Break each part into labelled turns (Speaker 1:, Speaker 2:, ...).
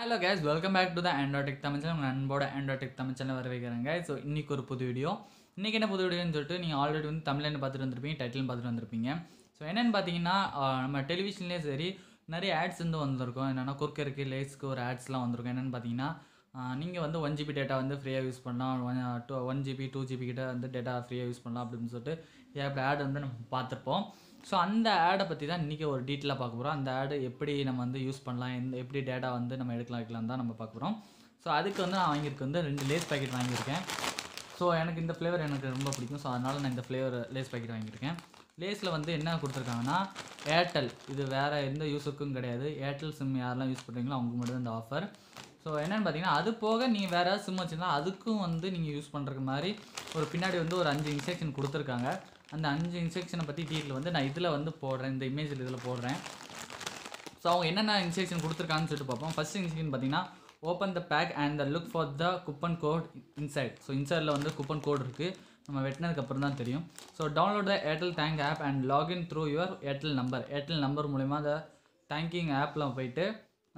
Speaker 1: hello guys welcome back to the Android tech Tamil channel நண்போட Android tech Tamil channel வரவேற்கிறேங்க so இன்றைக்கி ஒரு புது வீடியோ இன்றைக்கி என்ன புது வீடியோன்னு சொல்லிட்டு நீங்கள் ஆல்ரெடி வந்து என்ன பார்த்துட்டு வந்திருப்பீங்க டைட்டில் பார்த்துட்டு வந்திருப்பீங்க ஸோ என்னென்னு பார்த்தீங்கன்னா நம்ம டெலிவிஷன்லேயே சரி நிறைய ஆட்ஸ் வந்து வந்திருக்கும் என்னென்னா குர்க்கருக்கு லேஸ்க்கு ஒரு ஆட்ஸ்லாம் வந்திருக்கும் என்னென்னு பார்த்தீங்கன்னா நீங்கள் வந்து ஒன் ஜிபி டேட்டா வந்து ஃப்ரீயாக யூஸ் பண்ணலாம் two one GB two GB கிட்ட வந்து டேட்டா ஃப்ரீயாக யூஸ் பண்ணலாம் அப்படின்னு சொல்லிட்டு ஏப் ஆட் வந்து நம்ம பார்த்துருப்போம் ஸோ அந்த ஆடை பற்றி தான் இன்றைக்கி ஒரு டீட்டெயிலாக பார்க்க போகிறோம் அந்த ஆடு எப்படி நம்ம வந்து யூஸ் பண்ணலாம் எந்த எப்படி டேட்டா வந்து நம்ம எடுக்கலாம் வைக்கலாம் தான் நம்ம பார்க்குறோம் ஸோ அதுக்கு வந்து நான் வாங்கியிருக்க வந்து ரெண்டு லேஸ் பேக்கெட் வாங்கியிருக்கேன் ஸோ எனக்கு இந்த ஃப்ளேவர் எனக்கு ரொம்ப பிடிக்கும் ஸோ அதனால் நான் இந்த ஃப்ளேவர் லேஸ் பேக்கெட் வாங்கியிருக்கேன் லேஸில் வந்து என்ன கொடுத்துருக்காங்கன்னா ஏர்டெல் இது வேறு எந்த யூஸுக்கும் கிடையாது ஏர்டெல் சிம் யாரெல்லாம் யூஸ் பண்ணுறீங்களோ அவங்க மட்டும் தான் இந்த ஆஃபர் ஸோ என்னென்னு பார்த்தீங்கன்னா அது போக நீங்கள் வேறு ஏதாவது சிம் வச்சுருந்தா அதுக்கும் வந்து நீங்கள் யூஸ் பண்ணுறக்கு மாதிரி ஒரு பின்னாடி வந்து ஒரு அஞ்சு இன்ஸ்ட்ரக்ஷன் கொடுத்துருக்காங்க அந்த அஞ்சு இன்ஸ்ட்ரக்ஷனை பற்றி டீட்டெயில் வந்து நான் இதில் வந்து போடுறேன் இந்த இமேஜில் இதில் போடுறேன் ஸோ அவங்க என்னென்ன இன்ஸ்ட்ரக்ஷன் கொடுத்துருக்காங்கன்னு சொல்லிட்டு பார்ப்போம் ஃபஸ்ட் இன்ஸ்ட்ரக்ஷன் பார்த்தீங்கன்னா open the pack and the look for the coupon code inside so இன்சைடில் வந்து குப்பன் கோட் இருக்குது நம்ம வெட்டினதுக்கப்புறம் அப்புறம் தான் தெரியும் so download the Airtel thank app and login through your Airtel number Airtel number மூலிமா அந்த தேங்கிங் ஆப்பில் போயிட்டு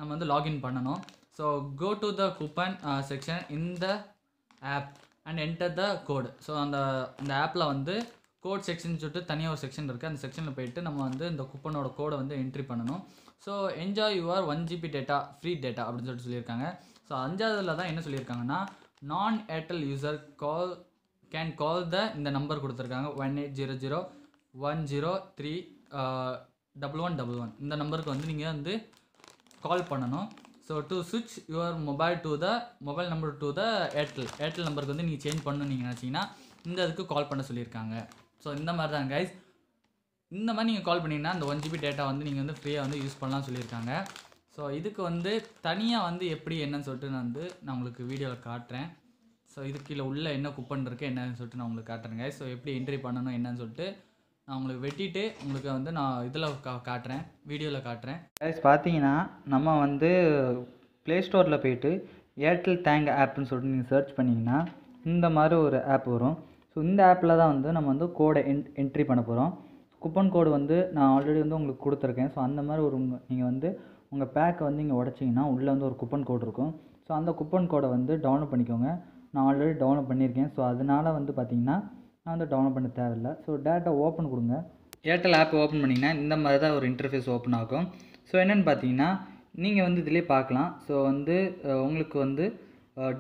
Speaker 1: நம்ம வந்து லாகின் பண்ணணும் So go to the coupon uh, section in the app and enter the code so அந்த அந்த ஆப்பில் வந்து கோட் செக்ஷன் சொல்லிட்டு தனியாக ஒரு செக்ஷன் இருக்குது அந்த செக்ஷனில் போயிட்டு நம்ம வந்து இந்த குப்பனோட கோடை வந்து என்ட்ரி பண்ணணும் so enjoy your one GB data free data அப்படின்னு சொல்லிட்டு சொல்லியிருக்காங்க ஸோ அஞ்சாவதில் தான் என்ன சொல்லியிருக்காங்கன்னா நான் Airtel user call can call the இந்த நம்பர் கொடுத்துருக்காங்க one eight zero zero one zero three double one double one இந்த நம்பருக்கு வந்து நீங்கள் வந்து கால் பண்ணணும் so to switch your mobile to the mobile number to the Airtel Airtel நம்பருக்கு வந்து நீங்கள் சேஞ்ச் பண்ணணும் நீங்கள் நினச்சிங்கன்னா இந்த இதுக்கு கால் பண்ண சொல்லியிருக்காங்க ஸோ இந்த மாதிரி தான் கைஸ் இந்த மாதிரி நீங்கள் கால் பண்ணிங்கன்னா அந்த ஒன் ஜிபி டேட்டா வந்து நீங்கள் வந்து ஃப்ரீயாக வந்து யூஸ் பண்ணலாம் சொல்லியிருக்காங்க ஸோ இதுக்கு வந்து தனியாக வந்து எப்படி என்னன்னு சொல்லிட்டு நான் வந்து நான் உங்களுக்கு வீடியோவில் காட்டுறேன் ஸோ இதுக்கு கீழே உள்ள என்ன குப்பன் இருக்குது என்னன்னு சொல்லிட்டு நான் உங்களுக்கு காட்டுறேன் காட்டுறேங்க ஸோ எப்படி என்ட்ரி பண்ணணும் என்னன்னு சொல்லிட்டு நான் உங்களுக்கு வெட்டிட்டு உங்களுக்கு வந்து நான் இதில் கா காட்டுறேன் வீடியோவில் காட்டுறேன் பார்த்தீங்கன்னா நம்ம வந்து ப்ளே ஸ்டோரில் போயிட்டு ஏர்டெல் தேங்க் ஆப்னு சொல்லிட்டு நீங்கள் சர்ச் பண்ணிங்கன்னா இந்த மாதிரி ஒரு ஆப் வரும் ஸோ இந்த ஆப்பில் தான் வந்து நம்ம வந்து கோடை என் என்ட்ரி பண்ண போகிறோம் குப்பன் கோடு வந்து நான் ஆல்ரெடி வந்து உங்களுக்கு கொடுத்துருக்கேன் ஸோ அந்த மாதிரி ஒரு நீங்கள் வந்து உங்கள் பேக்கை வந்து இங்கே உடச்சிங்கன்னா உள்ளே வந்து ஒரு குப்பன் கோடு இருக்கும் ஸோ அந்த குப்பன் கோடை வந்து டவுன்லோட் பண்ணிக்கோங்க நான் ஆல்ரெடி டவுன்லோட் பண்ணியிருக்கேன் ஸோ அதனால் வந்து பார்த்திங்கன்னா நான் வந்து டவுன்லோட் பண்ண தேவையில்லை ஸோ டேரெக்டாக ஓப்பன் கொடுங்க ஏர்டெல் ஆப் ஓப்பன் பண்ணிங்கன்னா இந்த மாதிரி தான் ஒரு இன்டர்ஃபேஸ் ஓப்பன் ஆகும் ஸோ என்னென்னு பார்த்தீங்கன்னா நீங்கள் வந்து இதிலே பார்க்கலாம் ஸோ வந்து உங்களுக்கு வந்து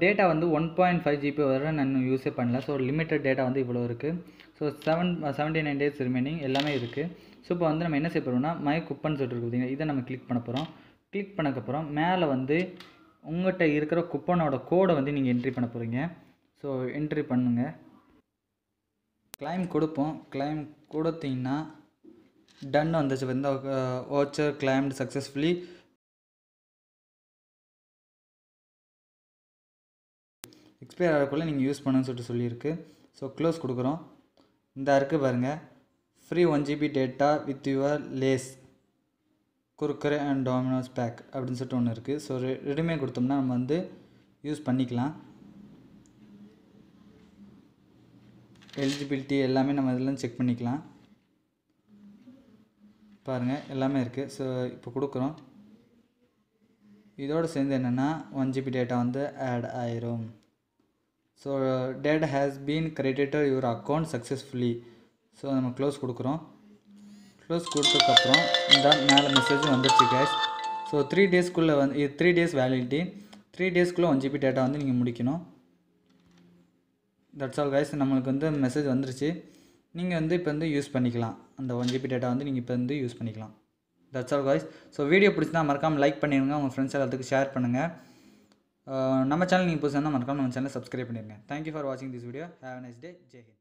Speaker 1: டேட்டா வந்து ஒன் பாயிண்ட் ஃபைவ் ஜிபி வர நான் யூஸே பண்ணல ஸோ லிமிட்டட் டேட்டா வந்து இவ்வளோ இருக்குது so seven seventy nine days remaining எல்லாமே இருக்குது ஸோ இப்போ வந்து நம்ம என்ன செய்ய போகிறோம்னா மை குப்பன் சொல்லிட்டு பார்த்தீங்கன்னா இதை நம்ம கிளிக் பண்ண போகிறோம் கிளிக் பண்ணக்கப்புறம் மேலே வந்து உங்கள்கிட்ட இருக்கிற குப்பனோட கோடை வந்து நீங்கள் என்ட்ரி பண்ண போகிறீங்க ஸோ என்ட்ரி பண்ணுங்கள் கிளைம் கொடுப்போம் கிளைம் கொடுத்தீங்கன்னா டன் வந்துச்சு வந்து ஓச்சர் கிளைம்டு சக்ஸஸ்ஃபுல்லி எக்ஸ்பயர் ஆகிறக்குள்ளே நீங்கள் யூஸ் பண்ணுன்னு சொல்லிட்டு சொல்லியிருக்கு ஸோ க்ளோஸ் கொடுக்குறோம் இந்த இருக்குது பாருங்கள் free one GB data with your Lay's Kurkure and Domino's pack அப்படின்னு சொல்லிட்டு ஒன்று இருக்குது ஸோ ரெடிமே கொடுத்தோம்னா நம்ம வந்து யூஸ் பண்ணிக்கலாம் எலிஜிபிலிட்டி எல்லாமே நம்ம இதெல்லாம் செக் பண்ணிக்கலாம் பாருங்கள் எல்லாமே இருக்குது ஸோ இப்போ கொடுக்குறோம் இதோடு சேர்ந்து என்னென்னா ஒன் ஜிபி டேட்டா வந்து ஆட் ஆயிரும் so that has been credited your account successfully so நம்ம க்ளோஸ் கொடுக்குறோம் க்ளோஸ் கொடுத்ததுக்கப்புறம் இந்த மேலே மெசேஜ் வந்துடுச்சு கேஷ் ஸோ த்ரீ டேஸ்க்குள்ளே வந்து இது த்ரீ டேஸ் வேலிடிட்டி த்ரீ டேஸ்க்குள்ளே ஒன் ஜிபி டேட்டா வந்து நீங்கள் முடிக்கணும் தட்ஸ் ஆல் கைஸ் நம்மளுக்கு வந்து மெசேஜ் வந்துருச்சு நீங்கள் வந்து இப்போ வந்து யூஸ் பண்ணிக்கலாம் அந்த ஒன் ஜிபி டேட்டா வந்து நீங்கள் இப்போ வந்து யூஸ் பண்ணிக்கலாம் that's all guys so video பிடிச்சினா மறக்காமல் லைக் பண்ணிடுங்க உங்கள் ஃப்ரெண்ட்ஸ் எல்லாத்துக்கும் ஷேர் பண்ணுங்கள் uh, நம்ம சேனல் நீங்கள் புதுசாக மறக்காமல் நம்ம சேனல் சப்ஸ்கிரைப் பண்ணிடுங்க தேங்க்யூ ஃபார் வாட்சிங் this video have nice day Jai